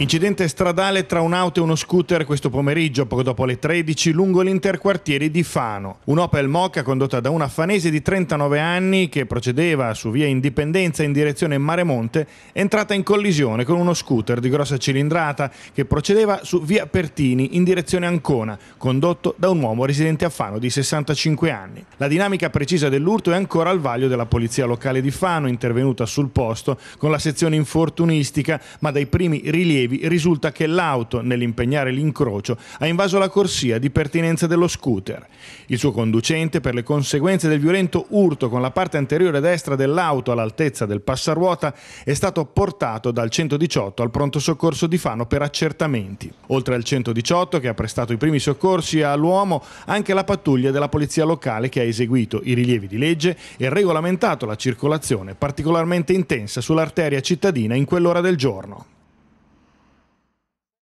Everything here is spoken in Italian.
Incidente stradale tra un'auto e uno scooter questo pomeriggio, poco dopo le 13, lungo l'interquartiere di Fano. Un'Opel Mocca condotta da una fanese di 39 anni che procedeva su via Indipendenza in direzione Maremonte, è entrata in collisione con uno scooter di grossa cilindrata che procedeva su via Pertini in direzione Ancona, condotto da un uomo residente a Fano di 65 anni. La dinamica precisa dell'urto è ancora al vaglio della polizia locale di Fano, intervenuta sul posto con la sezione infortunistica, ma dai primi rilievi rilievi risulta che l'auto, nell'impegnare l'incrocio, ha invaso la corsia di pertinenza dello scooter. Il suo conducente, per le conseguenze del violento urto con la parte anteriore destra dell'auto all'altezza del passaruota, è stato portato dal 118 al pronto soccorso di Fano per accertamenti. Oltre al 118 che ha prestato i primi soccorsi all'uomo, anche la pattuglia della polizia locale che ha eseguito i rilievi di legge e regolamentato la circolazione particolarmente intensa sull'arteria cittadina in quell'ora del giorno.